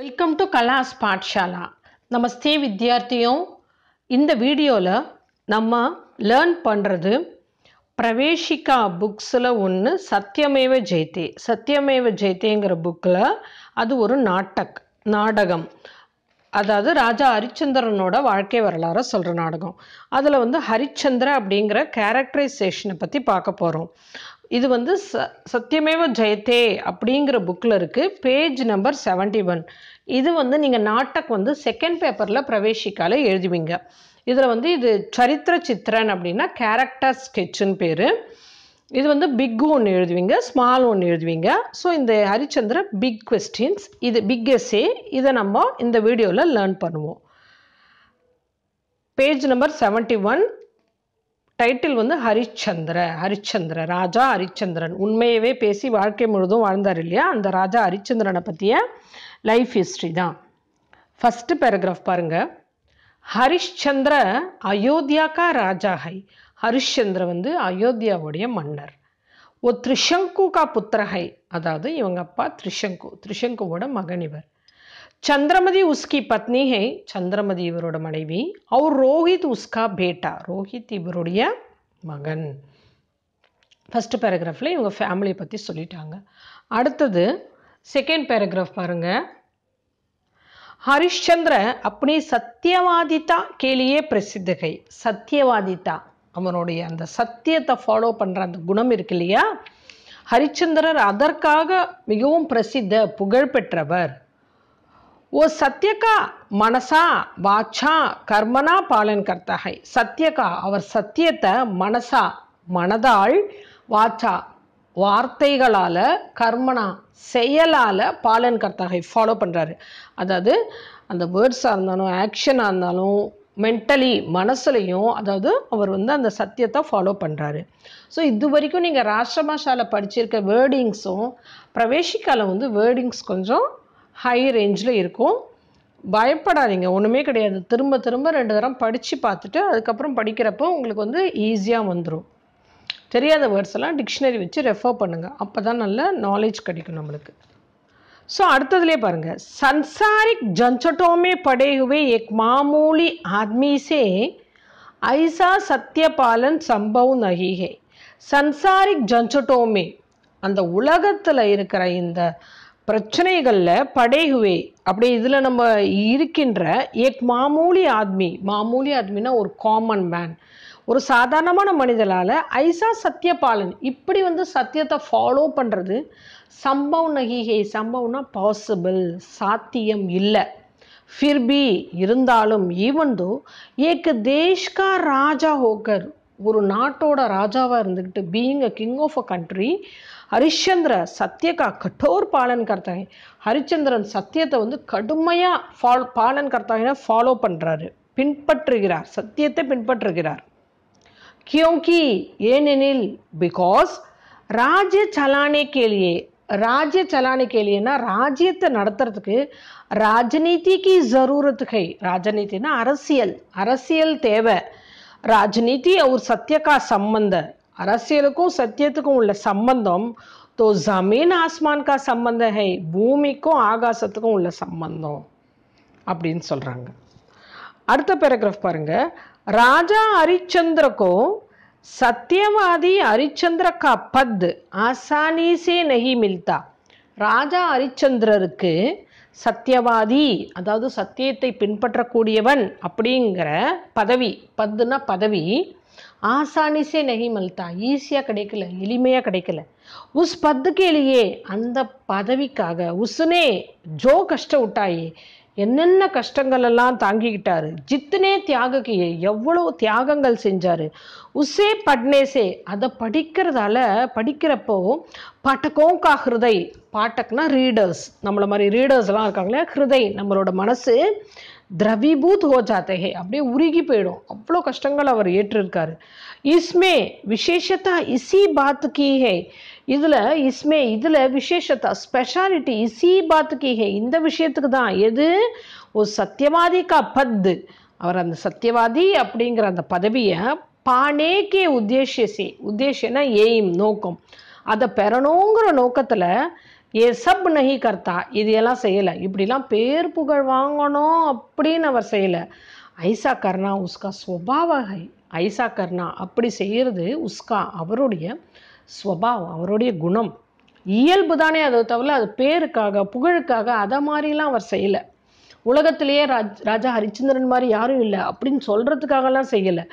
welcome to கலாஸ் பாட்ஷாலா நமஸ்தே வித்யார்த்தியும் இந்த வீடியோவில் நம்ம லேர்ன் பண்ணுறது பிரவேஷிகா புக்ஸில் ஒன்று சத்தியமேவ ஜெயத்தே சத்தியமேவ ஜெயதேங்கிற புக்கில் அது ஒரு நாட்டக் நாடகம் அதாவது ராஜா ஹரிச்சந்திரனோட வாழ்க்கை வரலாறை சொல்கிற நாடகம் அதில் வந்து ஹரிச்சந்திர அப்படிங்கிற கேரக்டரைசேஷனை பற்றி பார்க்க போகிறோம் இது வந்து ச சத்தியமேவ ஜெயத்தே அப்படிங்கிற புக்கில் இருக்குது பேஜ் நம்பர் செவன்டி ஒன் இது வந்து நீங்கள் நாட்டக் வந்து செகண்ட் பேப்பரில் பிரவேசிக்கால எழுதுவீங்க இதில் வந்து இது சரித்திர சித்திரன் அப்படின்னா கேரக்டர் ஸ்கெட்சுன்னு பேர் இது வந்து பிக்கு ஒன்று எழுதுவீங்க ஸ்மால் ஒன்று எழுதுவீங்க ஸோ இந்த ஹரிச்சந்திர பிக் கொஸ்டின்ஸ் இது பிக் எஸ்ஏ இதை நம்ம இந்த வீடியோவில் லேர்ன் பண்ணுவோம் page number seventy one title வந்து ஹரிச்சந்திர ஹரிச்சந்திர ராஜா ஹரிச்சந்திரன் உண்மையவே பேசி வாழ்க்கை முழுதும் வாழ்ந்தார் இல்லையா அந்த ராஜா ஹரிச்சந்திரனை பற்றிய லைஃப் ஹிஸ்ட்ரி தான் ஃபஸ்ட்டு பேராகிராஃப் பாருங்கள் ஹரிஷ்சந்திர அயோத்தியாக்கா ராஜா ஹை ஹரிஷ்சந்திர வந்து அயோத்தியாவுடைய மன்னர் ஓ த்ரிஷங்கு கா புத்திரஹை அதாவது இவங்க அப்பா த்ரிஷங்கு த்ரிஷங்குவோட மகன் இவர் சந்திரமதி உஸ்கி பத்னிகை சந்திரமதி இவரோட மனைவி அவர் ரோஹித் உஸ்கா பேட்டா ரோஹித் இவருடைய மகன் ஃபஸ்ட்டு பேராகிராஃபில் இவங்க ஃபேமிலியை பற்றி சொல்லிட்டாங்க அடுத்தது செகண்ட் பேராகிராஃப் பாருங்கள் ஹரிஷ்சந்திர அப்படி சத்தியவாதிதா கேலியே பிரசித்தகை சத்தியவாதிதா அவனுடைய அந்த சத்தியத்தை ஃபாலோ பண்ணுற அந்த குணம் இருக்கு இல்லையா ஹரிச்சந்திரர் அதற்காக மிகவும் பிரசித்த புகழ்பெற்றவர் ஓ सत्य மனசா வாச்சா கர்மனா பாலன் கர்த்தகை சத்தியகா அவர் சத்தியத்தை மனசா மனதால் வாச்சா வார்த்தைகளால் கர்மனா செயலால் பாலன் கர்த்தகை ஃபாலோ பண்ணுறாரு அதாவது அந்த வேர்ட்ஸாக இருந்தாலும் ஆக்ஷனாக இருந்தாலும் மென்டலி மனசுலையும் அதாவது அவர் வந்து அந்த சத்தியத்தை ஃபாலோ பண்ணுறாரு ஸோ இது வரைக்கும் நீங்கள் ராஷ்டிரபாஷாவில் படிச்சிருக்க வேர்டிங்ஸும் பிரவேசிக்கால வந்து வேர்டிங்ஸ் கொஞ்சம் ஹை ரேஞ்சில் இருக்கும் பயப்படாதீங்க ஒன்றுமே கிடையாது திரும்ப திரும்ப ரெண்டு தரம் படித்து பார்த்துட்டு அதுக்கப்புறம் படிக்கிறப்போ உங்களுக்கு வந்து ஈஸியாக வந்துடும் தெரியாத வேர்ட்ஸ் எல்லாம் டிக்ஷனரி வச்சு ரெஃபர் பண்ணுங்கள் அப்போ தான் நல்ல நாலேஜ் கிடைக்கும் நம்மளுக்கு ஸோ அடுத்ததுலேயே பாருங்கள் சன்சாரிக் ஜஞ்சட்டோமே படையுவே எக் மாமூலி ஆத்மீசே ஐசா சத்யபாலன் சம்பவ் நகிகே சன்சாரிக் ஜஞ்சட்டோமே அந்த உலகத்தில் இருக்கிற இந்த பிரச்சனைகளில் படைகுவே அப்படி இதில் நம்ம இருக்கின்ற ஏக் மாமூலி ஆத்மி மாமூலி ஆத்மினா ஒரு காமன் மேன் ஒரு சாதாரணமான மனிதனால் ஐசா சத்தியபாலன் இப்படி வந்து சத்தியத்தை ஃபாலோ பண்ணுறது சம்பவ் நகிகை சம்பவம்னா பாசிபிள் சாத்தியம் இல்லை ஃபிர்பி இருந்தாலும் ஈவன் தோ ஏக்கு தேஷ்கா ராஜா ஹோக்கர் ஒரு நாட்டோட ராஜாவாக இருந்துக்கிட்டு being a king of a country Harishchandra சத்தியக்கா கட்டோர் பாலன் கர்த்தகை ஹரிச்சந்திரன் சத்தியத்தை வந்து கடுமையாக ஃபால் பாலன் கர்த்தாகினா ஃபாலோ பண்ணுறாரு பின்பற்றுகிறார் சத்தியத்தை பின்பற்றுகிறார் கியோங்கி ஏனெனில் பிகாஸ் ராஜ்ய சலானே கேளியே ராஜ்ய சலானே கேளியேன்னா ராஜ்யத்தை நடத்துறதுக்கு ராஜநீதிக்கு ஜரூரத்துகை கை ராஜநீதினா அரசியல் அரசியல் தேவை ராஜ்நீதி அவர் सत्य சம்பந்த அரசியலுக்கும் சத்தியத்துக்கும் உள்ள சம்பந்தம் தோ ஜமீன் ஆஸ்மான் கா சம்பந்தம் ஹை பூமிக்கும் ஆகாசத்துக்கும் உள்ள சம்பந்தம் அப்படின்னு சொல்கிறாங்க அடுத்த பேராகிராஃப் பாருங்க ராஜா ஹரிச்சந்திரக்கும் சத்தியவாதி ஹரிச்சந்திர கா பத் ஆசானீசே நகி மில்தா ராஜா ஹரிச்சந்திரருக்கு சத்தியவாதி அதாவது சத்தியத்தை பின்பற்றக்கூடியவன் அப்படிங்கிற பதவி பத்துனா பதவி आसानी से नहीं ஈஸியாக கிடைக்கல எளிமையாக கிடைக்கல உஸ் பத்து கேலியே அந்த பதவிக்காக உசுனே ஜோ கஷ்ட விட்டாயே என்னென்ன கஷ்டங்கள் எல்லாம் தாங்கிக்கிட்டாரு ஜித்துனே தியாக எவ்வளோ தியாகங்கள் செஞ்சார் உசே பட்னேசே அதை படிக்கிறதால படிக்கிறப்போ கா ஹிருதை பாட்டக்னா ரீடர்ஸ் நம்மளை மாதிரி ரீடர்ஸ்லாம் இருக்காங்களே ஹிருதை நம்மளோட மனசு திரவிபூத் ஹோ ஜாத்தே அப்படியே உருகி போயிடும் அவ்வளோ கஷ்டங்கள் அவர் ஏற்றிருக்காரு இஸ்மே விசேஷத்தா இசி பாத் கீஹே இதில் இஸ்மே இதில் விசேஷத்தா ஸ்பெஷாலிட்டி இசி பாத் கீஹே இந்த விஷயத்துக்கு தான் எது ஒரு சத்தியவாதி கா பத்து அவர் அந்த சத்தியவாதி அப்படிங்கிற அந்த பதவியை பானேக்கே உத்தேசியசி உத்தேசியனா எய்ம் நோக்கம் அதை பெறணுங்கிற நோக்கத்தில் ஏ சப் நகி கர்த்தா இதையெல்லாம் செய்யலை இப்படிலாம் பேர் புகழ் வாங்கணும் அப்படின்னு அவர் செய்யலை ஐசா கர்ணா உஸ்கா ஸ்வபாவகை ஐசா கர்ணா அப்படி செய்கிறது உஸ்கா அவருடைய ஸ்வபாவம் அவருடைய குணம் இயல்பு தானே அதை தவிர அது பேருக்காக புகழுக்காக அதை மாதிரிலாம் அவர் செய்யலை உலகத்திலேயே ராஜ் ராஜா ஹரிச்சந்திரன் மாதிரி யாரும் இல்லை அப்படின்னு சொல்கிறதுக்காகலாம் செய்யலை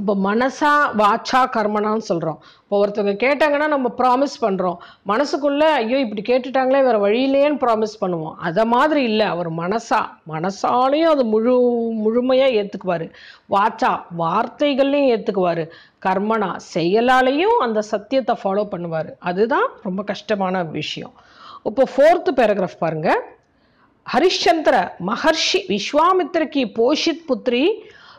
இப்போ மனசா வாட்சா கர்மனான்னு சொல்கிறோம் இப்போ ஒருத்தவங்க கேட்டாங்கன்னா நம்ம ப்ராமிஸ் பண்ணுறோம் மனசுக்குள்ளே ஐயோ இப்படி கேட்டுட்டாங்களே வேறு வழியிலேன்னு ப்ராமிஸ் பண்ணுவோம் அதை மாதிரி இல்லை அவர் மனசா மனசாலையும் அது முழு முழுமையாக ஏற்றுக்குவார் வாட்சா வார்த்தைகள்லையும் ஏற்றுக்குவார் கர்மனா செயலாலையும் அந்த சத்தியத்தை ஃபாலோ பண்ணுவார் அதுதான் ரொம்ப கஷ்டமான விஷயம் இப்போ ஃபோர்த்து பேராகிராஃப் பாருங்கள் ஹரிஷ்சந்திர மகர்ஷி விஸ்வாமித்திரக்கு போஷித் புத்ரி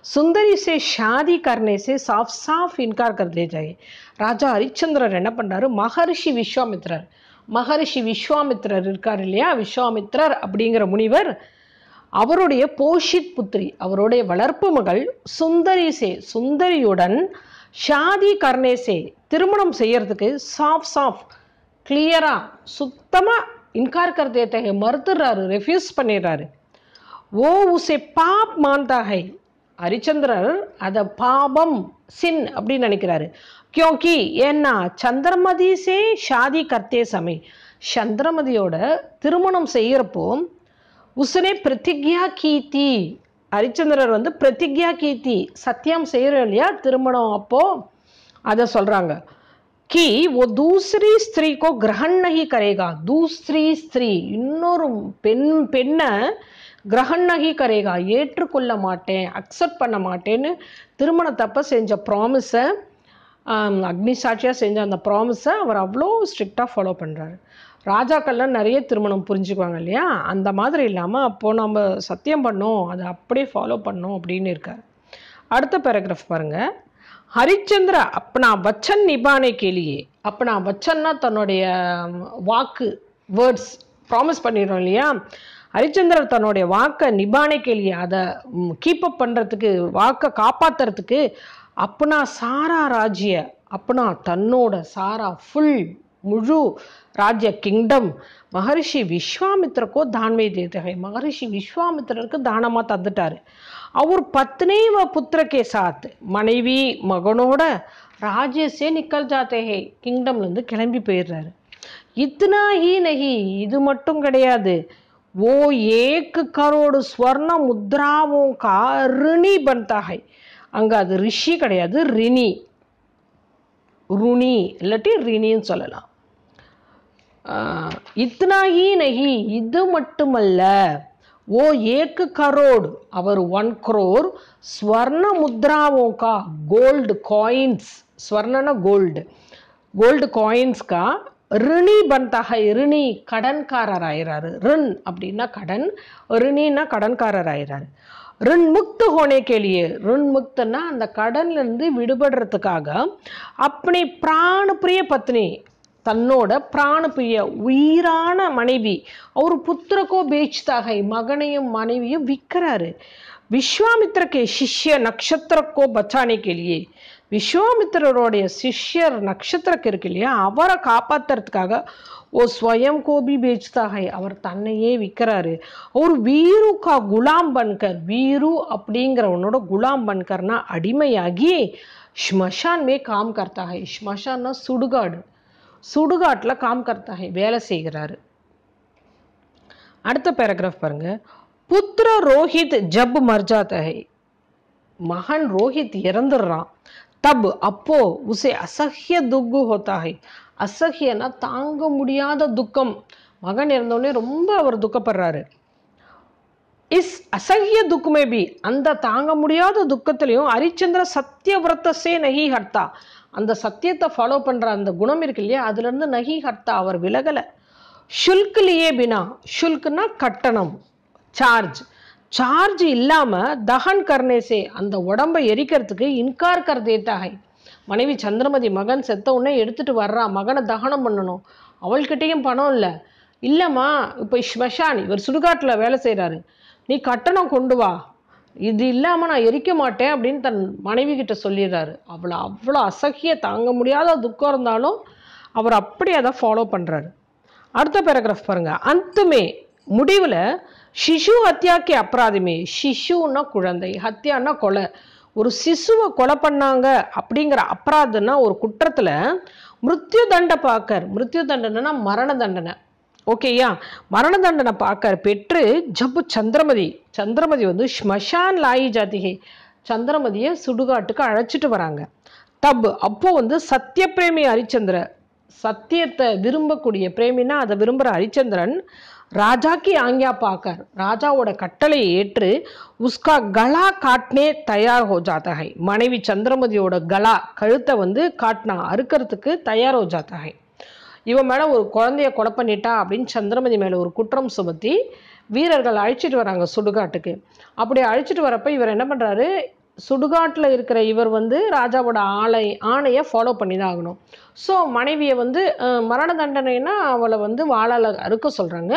सुंदरी से शादी करने से साफ साफ इनकार कर दिया ராஜா ஹரிச்சந்திரர் என்ன பண்ணாரு மகரிஷி விஸ்வாமித்ரர் மகரிஷி விஸ்வாமித்ரர் இருக்கார் இல்லையா விஸ்வாமித்ரர் அப்படிங்கிற முனிவர் அவருடைய போஷித் புத்திரி அவருடைய வளர்ப்பு மகள் சுந்தரிசே சுந்தரியுடன் ஷாதி கர்ணேசே திருமணம் செய்யறதுக்கு சாஃப் சாஃப் கிளியராக சுத்தமாக இன்கார் கர்தேத்தகை மறுத்துடுறாரு ரெஃப்யூஸ் பண்ணிடுறாரு ஓ உசே பாப் மாந்தாகை ஹரிச்சந்திரன் அதை பாபம் சின் அப்படின்னு நினைக்கிறாரு கியோக்கி ஏன்னா சந்திரமதிசே ஷாதி கர்த்தே சமை சந்திரமதியோட திருமணம் செய்கிறப்போ உசனே பிரதிக்யா கீர்த்தி ஹரிச்சந்திரர் வந்து பிரதிக்யா கீர்த்தி சத்தியம் செய்கிறோம் இல்லையா திருமணம் அப்போது அதை சொல்கிறாங்க கி ஓ தூசரி ஸ்திரீக்கோ கிரகணி கரேகா தூஸ்ரீ ஸ்திரீ இன்னொரு பெண் பெண்ணை கிரகண்ணகி கரேகா ஏற்றுக்கொள்ள மாட்டேன் அக்செப்ட் பண்ண மாட்டேன்னு திருமணத்தப்ப செஞ்ச ப்ராமிஸை அக்னி சாட்சியாக செஞ்ச அந்த ப்ராமிஸை அவர் அவ்வளோ ஸ்ட்ரிக்டாக ஃபாலோ பண்ணுறாரு ராஜாக்கள்லாம் நிறைய திருமணம் புரிஞ்சுக்குவாங்க இல்லையா அந்த மாதிரி இல்லாமல் அப்போது நம்ம சத்தியம் பண்ணோம் அதை அப்படியே ஃபாலோ பண்ணோம் அப்படின்னு இருக்கார் அடுத்த பேராகிராஃப் பாருங்கள் ஹரிச்சந்திர அப்பனா வச்சன் நிபானை கேளியே அப்பனா வச்சன்னா தன்னுடைய வாக்கு வேர்ட்ஸ் ப்ராமிஸ் பண்ணிடுறோம் இல்லையா ஹரிச்சந்திரர் தன்னுடைய வாக்கை நிபானை கேள்வி அதை கீப்பப் பண்ணுறதுக்கு வாக்கை காப்பாற்றுறதுக்கு அப்பனா சாரா ராஜ்ய அப்பனா தன்னோட சாரா ஃபுல் முழு ராஜ்ய கிங்டம் மகரிஷி விஸ்வாமித்திரக்கோ தான்மை தேவை மகரிஷி விஸ்வாமித்திரருக்கு தானமாக தந்துட்டார் அவர் பத்னேவ புத்திரக்கே சாத்து மனைவி மகனோட ராஜ்யசே நிக்கல் ஜாத்தேகே கிங்டம்லேருந்து கிளம்பி போயிடுறாரு இத்னா ஹீ நகி இது மட்டும் கிடையாது ஓ ஏக் கரோடு ஸ்வர்ண முத்ராவும் கா ரிணி பந்தாகை அங்கே அது ரிஷி கிடையாது ரிணி ருணி இல்லாட்டி ரிணின்னு சொல்லலாம் இத்னாகி நகி இது மட்டுமல்ல ஓ ஏக்கு கரோடு அவர் ஒன் குரோர் ஸ்வர்ண முத்ராவோங்கா கோல்டு காயின்ஸ் ஸ்வர்ணன கோல்டு கோல்டு காயின்ஸ்கா ரிணி பந்தாக ரிணி கடன்காரர் ஆயிறாரு ரிண் அப்படின்னா கடன் ரிணின்னா கடன்காரர் ஆயிறாரு ரிண் முக்து ஹோனே கேளியே ரிண் முக்துன்னா அந்த கடன்லேருந்து விடுபடுறதுக்காக அப்படி பிராணுப்பிரிய பத்னி தன்னோட பிராணப்பிரிய உயிரான மனைவி அவர் புத்திரக்கோ பேச்சுதாக மகனையும் மனைவியும் விற்கிறாரு விஸ்வாமித்திரக்கே சிஷ்ய நட்சத்திரக்கோ பச்சானே கேளியே விஸ்வாமித்திரருடைய சிஷ்யர் நட்சத்திரக்கு இருக்கு இல்லையா அவரை காப்பாற்றுறதுக்காக ஓ ஸ்வயம் கோபி பேச்தாகை அவர் தன்னையே விற்கிறாரு அவர் வீரு கா குலாம் பன்கர் வீரு அப்படிங்கிறவனோட குலாம் பன்கர்னா அடிமையாகி ஸ்மஷான்மே காம் கர்த்தாகை ஸ்மஷான்னா சுடுகாடு சுடுகாட்டில் காம் கர்த்தாகை வேலை செய்கிறாரு அடுத்த பேராகிராஃப் பாருங்க புத்திர ரோஹித் ஜப் மர்ஜா தகை மகன் ரோஹித் இறந்துடுறான் தப் அப்போ உசே அசஹ்ய துக்கு ஹோத்தாகி அசஹ்யனா தாங்க முடியாத துக்கம் மகன் இருந்தோடனே ரொம்ப அவர் துக்கப்படுறாரு இஸ் அசஹ்ய பி அந்த தாங்க முடியாத துக்கத்திலையும் ஹரிச்சந்திர சத்தியவிரத்தசே நகி ஹர்த்தா அந்த சத்தியத்தை ஃபாலோ பண்ணுற அந்த குணம் இருக்கு இல்லையா அதுலேருந்து நகி ஹர்த்தா அவர் விலகலை ஷுல்க்லேயே பினா ஷுல்க்னா கட்டணம் சார்ஜ் சார்ஜ் இல்லாமல் தகன் கர்ணேசே அந்த உடம்பை எரிக்கிறதுக்கு இன்கார் கர் தேத்தாகை மனைவி சந்திரமதி மகன் செத்த உடனே எடுத்துகிட்டு வர்றான் மகனை தகனம் பண்ணணும் அவள்கிட்டேயும் பணம் இல்லை இல்லைம்மா இப்போ ஸ்மஷான் இவர் சுடுகாட்டில் வேலை செய்கிறாரு நீ கட்டணம் கொண்டு வா இது இல்லாமல் நான் எரிக்க மாட்டேன் அப்படின்னு தன் மனைவி கிட்ட சொல்லிடுறாரு அவளை அவ்வளோ அசகிய தாங்க முடியாத துக்கம் இருந்தாலும் அவர் அப்படி அதை ஃபாலோ பண்ணுறாரு அடுத்த பேராகிராஃப் பாருங்கள் அந்தமே முடிவில் சிசு ஹத்தியாக்கு அப்ராதமே சிசுன்னா குழந்தை ஹத்யான்னா கொலை ஒரு சிசுவை கொலை பண்ணாங்க அப்படிங்கிற அப்ராதம்னா ஒரு குற்றத்தில் மிருத்யு தண்டை பாக்கர் மிருத்யு தண்டனைனா மரண தண்டனை ஓகேயா மரண தண்டனை பாக்கர் பெற்று ஜப்பு சந்திரமதி சந்திரமதி வந்து ஸ்மஷான் லாயி ஜாதிகை சந்திரமதியை சுடுகாட்டுக்கு அழைச்சிட்டு வராங்க தப் அப்போ வந்து பிரேமி ஹரிச்சந்திர சத்தியத்தை விரும்பக்கூடிய பிரேமினா அதை விரும்புகிற ஹரிச்சந்திரன் ராஜாக்கு ஆங்கியா பாக்கர் ராஜாவோட கட்டளை ஏற்று உஸ்கா கலா காட்னே தயார் ஹோ ஜாத்தகை மனைவி சந்திரமதியோட கலா கழுத்தை வந்து காட்டினா அறுக்கிறதுக்கு தயார் ஹோ ஜாத்தகை இவன் மேலே ஒரு குழந்தைய கொலை பண்ணிட்டா அப்படின்னு சந்திரமதி மேலே ஒரு குற்றம் சுமத்தி வீரர்கள் அழைச்சிட்டு வராங்க சுடுகாட்டுக்கு அப்படி அழிச்சிட்டு வரப்போ இவர் என்ன பண்ணுறாரு சுடுகாட்டில் இருக்கிற இவர் வந்து ராஜாவோட ஆலை ஆணையை ஃபாலோ பண்ணி தான் ஆகணும் ஸோ மனைவியை வந்து மரண தண்டனைனா அவளை வந்து வாழால் அறுக்க சொல்கிறாங்க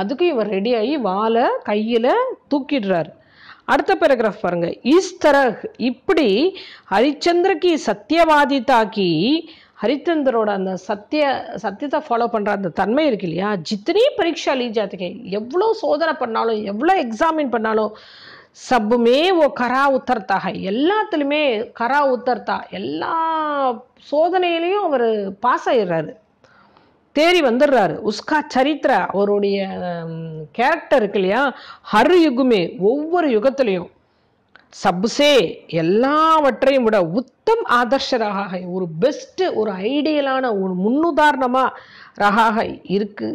அதுக்கும் இவர் ரெடியாகி வாழை கையில் தூக்கிடுறாரு அடுத்த பேராகிராஃப் பாருங்க ஈஸ்தரக் இப்படி ஹரிச்சந்திரக்கு சத்தியவாதி தாக்கி ஹரிச்சந்திரோட அந்த சத்திய சத்தியத்தை ஃபாலோ பண்ணுற அந்த தன்மை இருக்கு இல்லையா ஜித்தனி பரீட்சா லீ ஜாத்துக்கே எவ்வளோ சோதனை பண்ணாலும் எவ்வளோ எக்ஸாமின் பண்ணாலும் சப்புமே ஓ கரா உத்தர்த்தாக எல்லாத்துலேயுமே கரா உத்தர்த்தா எல்லா சோதனையிலையும் அவர் பாஸ் ஆயிடுறாரு தேறி வந்துடுறாரு உஸ்கா சரித்திர அவருடைய கேரக்டர் இருக்கு இல்லையா ஹர் யுகுமே ஒவ்வொரு யுகத்திலையும் சப்சே எல்லாவற்றையும் விட உத்தம் ஆதர்ஷ ஆதர்ஷராக ஒரு பெஸ்ட்டு ஒரு ஐடியலான ஒரு முன்னுதாரணமாக ரகாக இருக்கு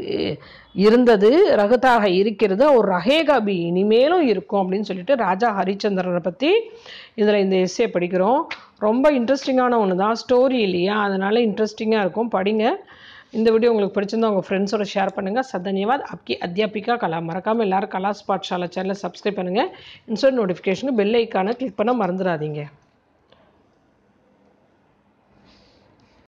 இருந்தது ரகதாக இருக்கிறது ஒரு ரஹேகபி இனிமேலும் இருக்கும் அப்படின்னு சொல்லிட்டு ராஜா ஹரிச்சந்திரனை பற்றி இதில் இந்த எஸ்ஸே படிக்கிறோம் ரொம்ப இன்ட்ரெஸ்டிங்கான ஒன்று தான் ஸ்டோரி இல்லையா அதனால் இன்ட்ரெஸ்டிங்காக இருக்கும் படிங்க இந்த வீடியோ உங்களுக்கு பிடிச்சிருந்தா உங்கள் ஃப்ரெண்ட்ஸோட ஷேர் பண்ணுங்கள் சதன்யவாத் அப்கி அத்தியாபிகா கலா மறக்காமல் எல்லோரும் கலா ஸ்பாட்ஷாலா சேனலை சப்ஸ்கிரைப் பண்ணுங்கள் இன்ஸ்டன்ட் நோட்டிஃபிகேஷனுக்கு பெல் ஐக்கானை கிளிக் பண்ண மறந்துடாதீங்க